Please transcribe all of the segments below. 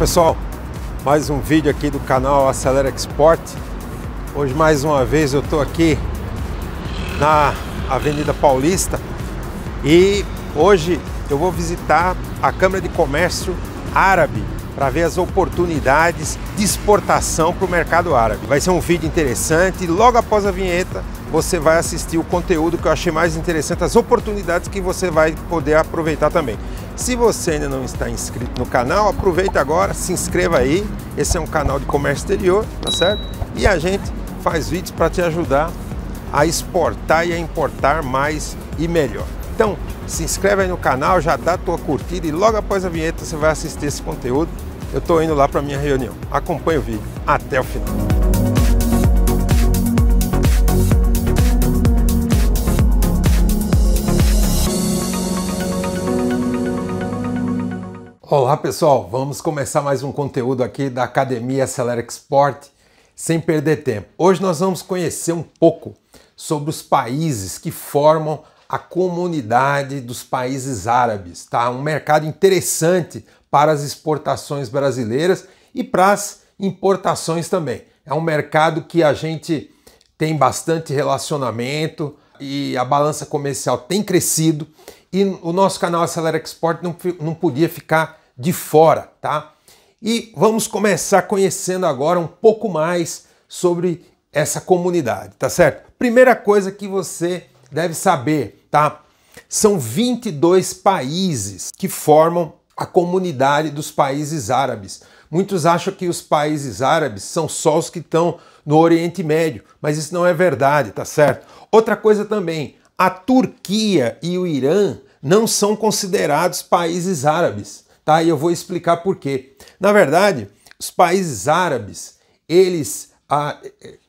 pessoal, mais um vídeo aqui do canal Acelera Export. Hoje mais uma vez eu estou aqui na Avenida Paulista e hoje eu vou visitar a Câmara de Comércio Árabe para ver as oportunidades de exportação para o mercado árabe. Vai ser um vídeo interessante. Logo após a vinheta você vai assistir o conteúdo que eu achei mais interessante, as oportunidades que você vai poder aproveitar também. Se você ainda não está inscrito no canal, aproveita agora, se inscreva aí. Esse é um canal de comércio exterior, tá certo? E a gente faz vídeos para te ajudar a exportar e a importar mais e melhor. Então, se inscreve aí no canal, já dá a tua curtida e logo após a vinheta você vai assistir esse conteúdo. Eu estou indo lá para minha reunião. Acompanhe o vídeo até o final. Olá pessoal, vamos começar mais um conteúdo aqui da Academia Acelera Export sem perder tempo. Hoje nós vamos conhecer um pouco sobre os países que formam a comunidade dos países árabes, tá? Um mercado interessante para as exportações brasileiras e para as importações também. É um mercado que a gente tem bastante relacionamento e a balança comercial tem crescido e o nosso canal Acelera Export não, não podia ficar de fora, tá? E vamos começar conhecendo agora um pouco mais sobre essa comunidade, tá certo? Primeira coisa que você deve saber, tá? São 22 países que formam a comunidade dos países árabes. Muitos acham que os países árabes são só os que estão no Oriente Médio, mas isso não é verdade, tá certo? Outra coisa também, a Turquia e o Irã não são considerados países árabes tá? E eu vou explicar por quê. Na verdade, os países árabes, eles ah,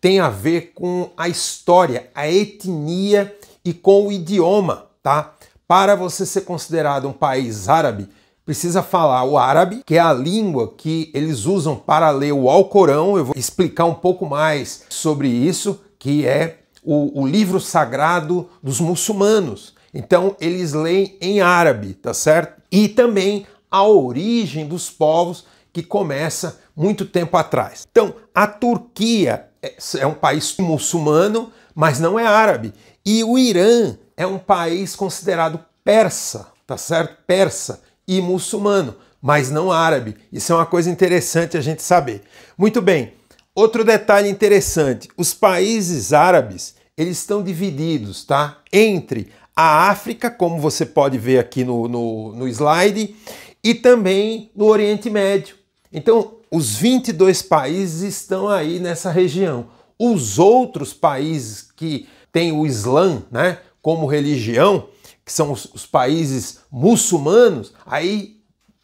têm a ver com a história, a etnia e com o idioma, tá? Para você ser considerado um país árabe, precisa falar o árabe, que é a língua que eles usam para ler o Alcorão. Eu vou explicar um pouco mais sobre isso, que é o, o livro sagrado dos muçulmanos. Então eles leem em árabe, tá certo? E também a origem dos povos que começa muito tempo atrás. Então, a Turquia é, é um país muçulmano, mas não é árabe. E o Irã é um país considerado persa, tá certo? Persa e muçulmano, mas não árabe. Isso é uma coisa interessante a gente saber. Muito bem. Outro detalhe interessante, os países árabes, eles estão divididos, tá? Entre a África, como você pode ver aqui no, no, no slide, e também no Oriente Médio. Então, os 22 países estão aí nessa região. Os outros países que têm o Islã né, como religião, que são os, os países muçulmanos, aí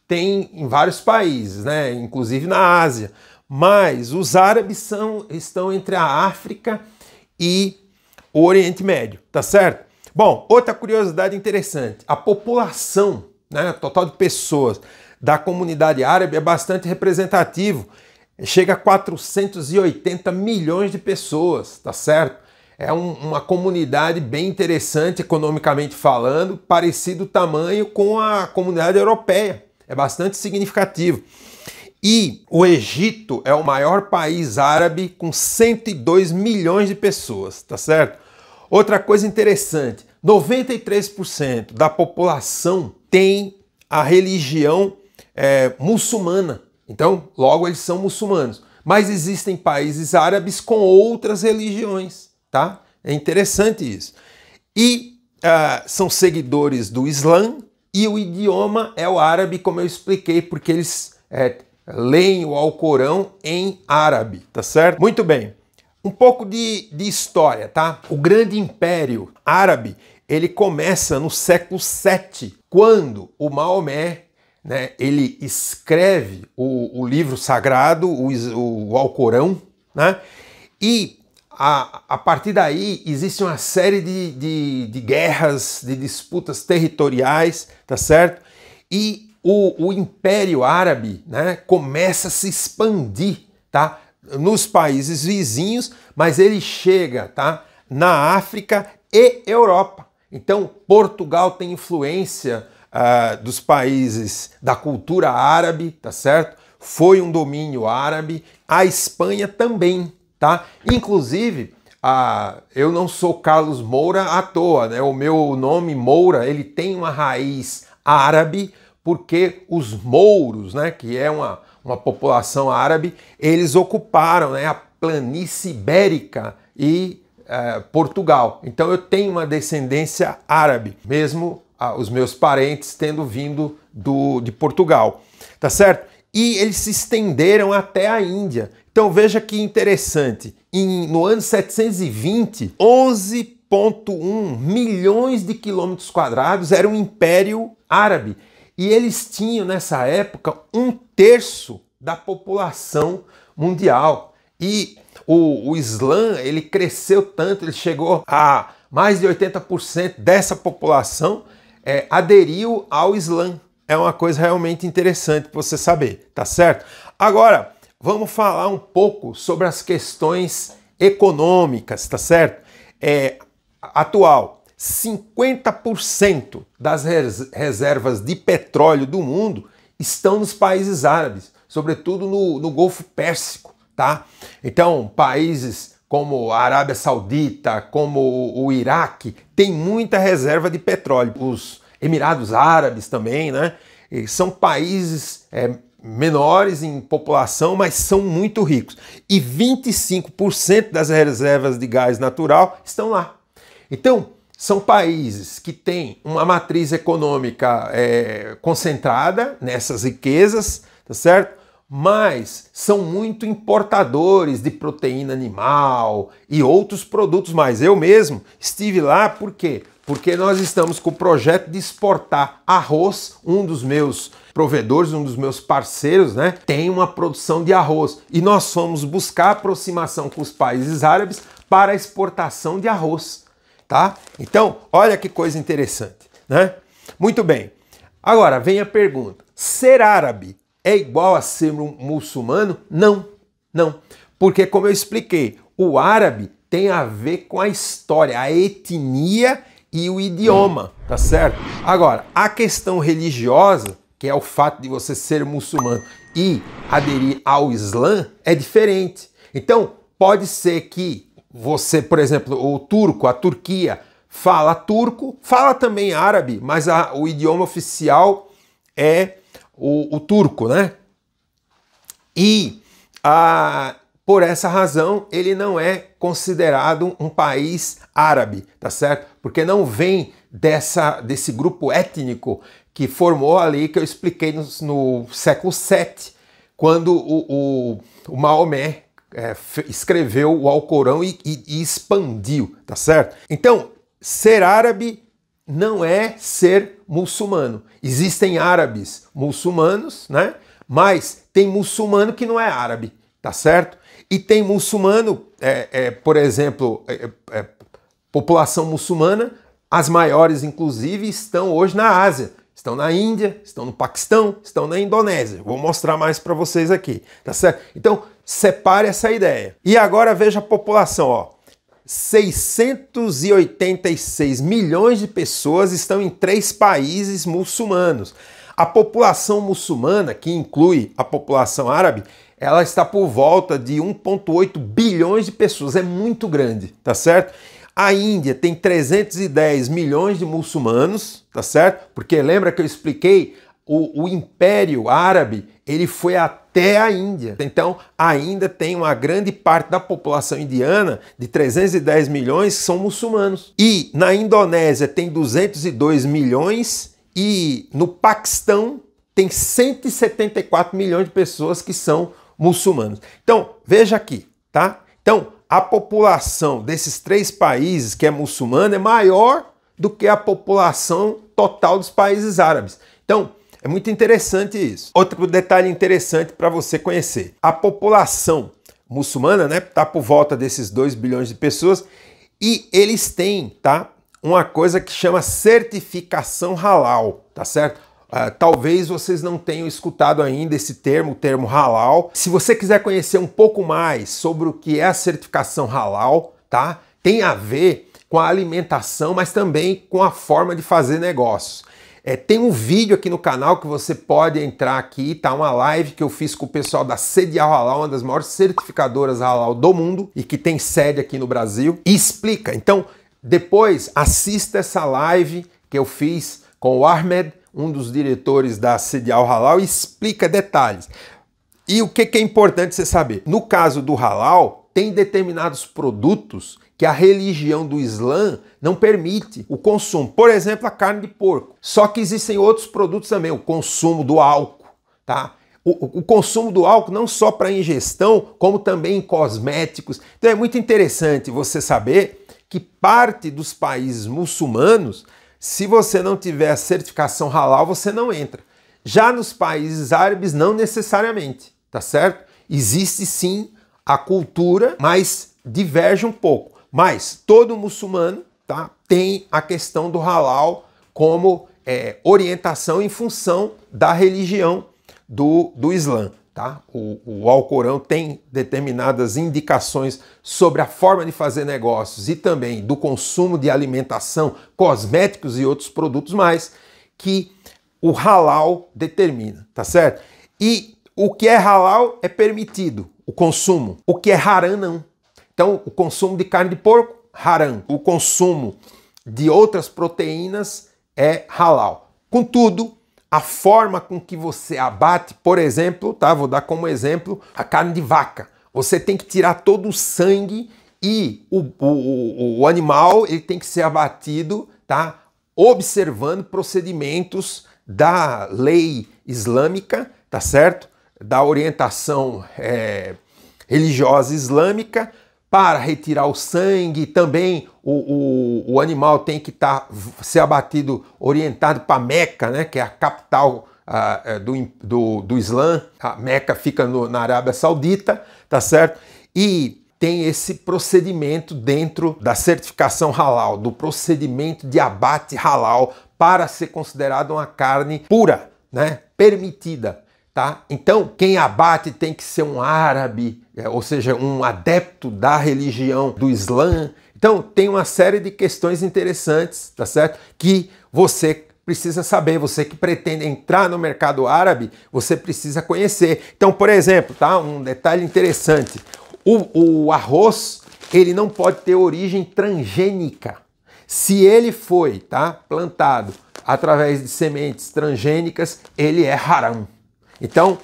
tem em vários países, né, inclusive na Ásia. Mas os árabes são, estão entre a África e o Oriente Médio, tá certo? Bom, outra curiosidade interessante: a população né, total de pessoas da comunidade árabe é bastante representativo. Chega a 480 milhões de pessoas, tá certo? É um, uma comunidade bem interessante economicamente falando, parecido tamanho com a comunidade europeia. É bastante significativo. E o Egito é o maior país árabe com 102 milhões de pessoas, tá certo? Outra coisa interessante, 93% da população tem a religião é, muçulmana. Então, logo eles são muçulmanos. Mas existem países árabes com outras religiões, tá? É interessante isso. E uh, são seguidores do Islã e o idioma é o árabe, como eu expliquei, porque eles é, leem o Alcorão em árabe, tá certo? Muito bem. Um pouco de, de história, tá? O grande império árabe ele começa no século VII, quando o Maomé né, ele escreve o, o livro sagrado, o, o Alcorão, né, e a, a, partir daí existe uma série de, de, de, guerras, de disputas territoriais, tá certo? E o, o Império Árabe né, começa a se expandir, tá? Nos países vizinhos, mas ele chega, tá? Na África e Europa, então, Portugal tem influência uh, dos países da cultura árabe, tá certo? Foi um domínio árabe. A Espanha também, tá? Inclusive, uh, eu não sou Carlos Moura à toa, né? O meu nome Moura, ele tem uma raiz árabe, porque os mouros, né, que é uma, uma população árabe, eles ocuparam né, a planície ibérica e é, Portugal. Então eu tenho uma descendência árabe, mesmo ah, os meus parentes tendo vindo do, de Portugal, tá certo? E eles se estenderam até a Índia. Então veja que interessante. Em, no ano 720, 11,1 milhões de quilômetros quadrados era um império árabe. E eles tinham nessa época um terço da população mundial. E o, o Islã, ele cresceu tanto, ele chegou a mais de 80% dessa população é, aderiu ao Islã. É uma coisa realmente interessante para você saber, tá certo? Agora, vamos falar um pouco sobre as questões econômicas, tá certo? É, atual, 50% das res reservas de petróleo do mundo estão nos países árabes, sobretudo no, no Golfo Pérsico tá? Então, países como a Arábia Saudita, como o Iraque, tem muita reserva de petróleo. Os Emirados Árabes também, né? E são países é, menores em população, mas são muito ricos. E 25% das reservas de gás natural estão lá. Então, são países que têm uma matriz econômica é, concentrada nessas riquezas, tá certo? mas são muito importadores de proteína animal e outros produtos mais. Eu mesmo estive lá por quê? Porque nós estamos com o projeto de exportar arroz, um dos meus provedores, um dos meus parceiros, né, tem uma produção de arroz e nós fomos buscar aproximação com os países árabes para exportação de arroz, tá? Então, olha que coisa interessante, né? Muito bem. Agora vem a pergunta: ser árabe é igual a ser muçulmano? Não, não. Porque, como eu expliquei, o árabe tem a ver com a história, a etnia e o idioma, tá certo? Agora, a questão religiosa, que é o fato de você ser muçulmano e aderir ao Islã, é diferente. Então, pode ser que você, por exemplo, o turco, a Turquia, fala turco, fala também árabe, mas a, o idioma oficial é o, o turco, né? E a, por essa razão, ele não é considerado um país árabe, tá certo? Porque não vem dessa, desse grupo étnico que formou ali, que eu expliquei no, no século VII, quando o, o, o Maomé é, escreveu o Alcorão e, e, e expandiu, tá certo? Então, ser árabe não é ser muçulmano. Existem árabes muçulmanos, né? Mas tem muçulmano que não é árabe, tá certo? E tem muçulmano, é, é, por exemplo, é, é, é população muçulmana, as maiores inclusive estão hoje na Ásia. Estão na Índia, estão no Paquistão, estão na Indonésia. Vou mostrar mais para vocês aqui, tá certo? Então, separe essa ideia. E agora veja a população, ó. 686 milhões de pessoas estão em três países muçulmanos. A população muçulmana, que inclui a população árabe, ela está por volta de 1,8 bilhões de pessoas, é muito grande, tá certo? A Índia tem 310 milhões de muçulmanos, tá certo? Porque lembra que eu expliquei o, o Império Árabe ele foi até a Índia. Então, ainda tem uma grande parte da população indiana, de 310 milhões, que são muçulmanos. E na Indonésia tem 202 milhões e no Paquistão tem 174 milhões de pessoas que são muçulmanos. Então, veja aqui, tá? Então, a população desses três países que é muçulmana é maior do que a população total dos países árabes. Então, é muito interessante isso. Outro detalhe interessante para você conhecer: a população muçulmana, né, tá por volta desses 2 bilhões de pessoas e eles têm, tá, uma coisa que chama certificação halal, tá certo? Uh, talvez vocês não tenham escutado ainda esse termo, o termo halal. Se você quiser conhecer um pouco mais sobre o que é a certificação halal, tá? Tem a ver com a alimentação, mas também com a forma de fazer negócios. É, tem um vídeo aqui no canal que você pode entrar aqui, tá? Uma live que eu fiz com o pessoal da Sedial Halal, uma das maiores certificadoras Halal do mundo e que tem sede aqui no Brasil, e explica. Então, depois assista essa live que eu fiz com o Ahmed, um dos diretores da Sedial Halal, e explica detalhes. E o que, que é importante você saber? No caso do Halal, tem determinados produtos que a religião do Islã não permite o consumo. Por exemplo, a carne de porco. Só que existem outros produtos também, o consumo do álcool, tá? O, o, consumo do álcool não só para ingestão, como também em cosméticos. Então é muito interessante você saber que parte dos países muçulmanos, se você não tiver a certificação halal, você não entra. Já nos países árabes, não necessariamente, tá certo? Existe sim a cultura, mas diverge um pouco. Mas todo muçulmano tá, tem a questão do halal como é, orientação em função da religião do, do Islã. Tá? O, o Alcorão tem determinadas indicações sobre a forma de fazer negócios e também do consumo de alimentação, cosméticos e outros produtos mais que o halal determina, tá certo? E o que é halal é permitido, o consumo. O que é haram não. Então, o consumo de carne de porco, haram. O consumo de outras proteínas é halal. Contudo, a forma com que você abate, por exemplo, tá? Vou dar como exemplo a carne de vaca. Você tem que tirar todo o sangue e o, o, o animal ele tem que ser abatido, tá? Observando procedimentos da lei islâmica, tá certo? Da orientação é, religiosa islâmica, para retirar o sangue, também o, o, o animal tem que estar tá, ser abatido, orientado para Meca, né, que é a capital ah, é, do, do, do Islã. A Meca fica no, na Arábia Saudita, tá certo? E tem esse procedimento dentro da certificação halal, do procedimento de abate halal para ser considerado uma carne pura, né? Permitida, tá? Então, quem abate tem que ser um árabe é, ou seja, um adepto da religião do Islã. Então, tem uma série de questões interessantes, tá certo? Que você precisa saber, você que pretende entrar no mercado árabe, você precisa conhecer. Então, por exemplo, tá? Um detalhe interessante. O, o arroz, ele não pode ter origem transgênica. Se ele foi, tá, plantado através de sementes transgênicas, ele é haram. Então,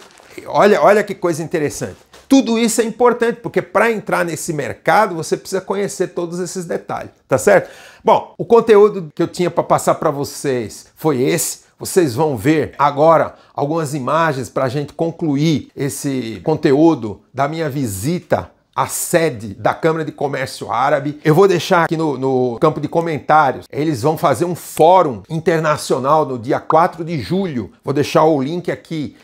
olha, olha que coisa interessante. Tudo isso é importante, porque para entrar nesse mercado você precisa conhecer todos esses detalhes, tá certo? Bom, o conteúdo que eu tinha para passar para vocês foi esse. Vocês vão ver agora algumas imagens para a gente concluir esse conteúdo da minha visita à sede da Câmara de Comércio Árabe. Eu vou deixar aqui no, no, campo de comentários. Eles vão fazer um fórum internacional no dia 4 de julho. Vou deixar o link aqui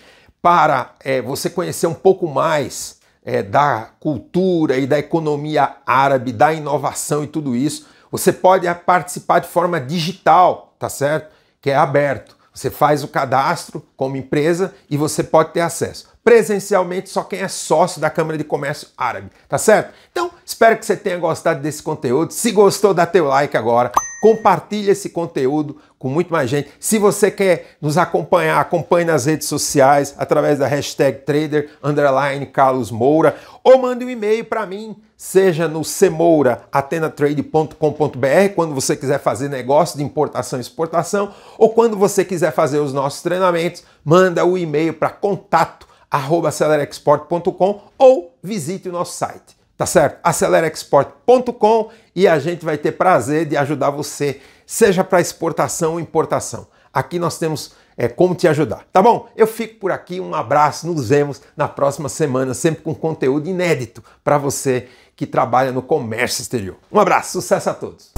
para é, você conhecer um pouco mais é, da cultura e da economia árabe, da inovação e tudo isso. Você pode participar de forma digital, tá certo? Que é aberto. Você faz o cadastro como empresa e você pode ter acesso. Presencialmente, só quem é sócio da Câmara de Comércio Árabe, tá certo? Então, espero que você tenha gostado desse conteúdo. Se gostou, dá teu like agora Compartilhe esse conteúdo com muito mais gente. Se você quer nos acompanhar, acompanhe nas redes sociais através da hashtag trader underline Carlos Moura ou mande um e-mail para mim, seja no semoura@atenatrade.com.br quando você quiser fazer negócio de importação e exportação ou quando você quiser fazer os nossos treinamentos, manda o um e-mail para contato@celerexport.com ou visite o nosso site tá certo? AceleraExport.com e a gente vai ter prazer de ajudar você, seja para exportação ou importação. Aqui nós temos é, como te ajudar. Tá bom? Eu fico por aqui, um abraço, nos vemos na próxima semana, sempre com conteúdo inédito para você que trabalha no comércio exterior. Um abraço, sucesso a todos!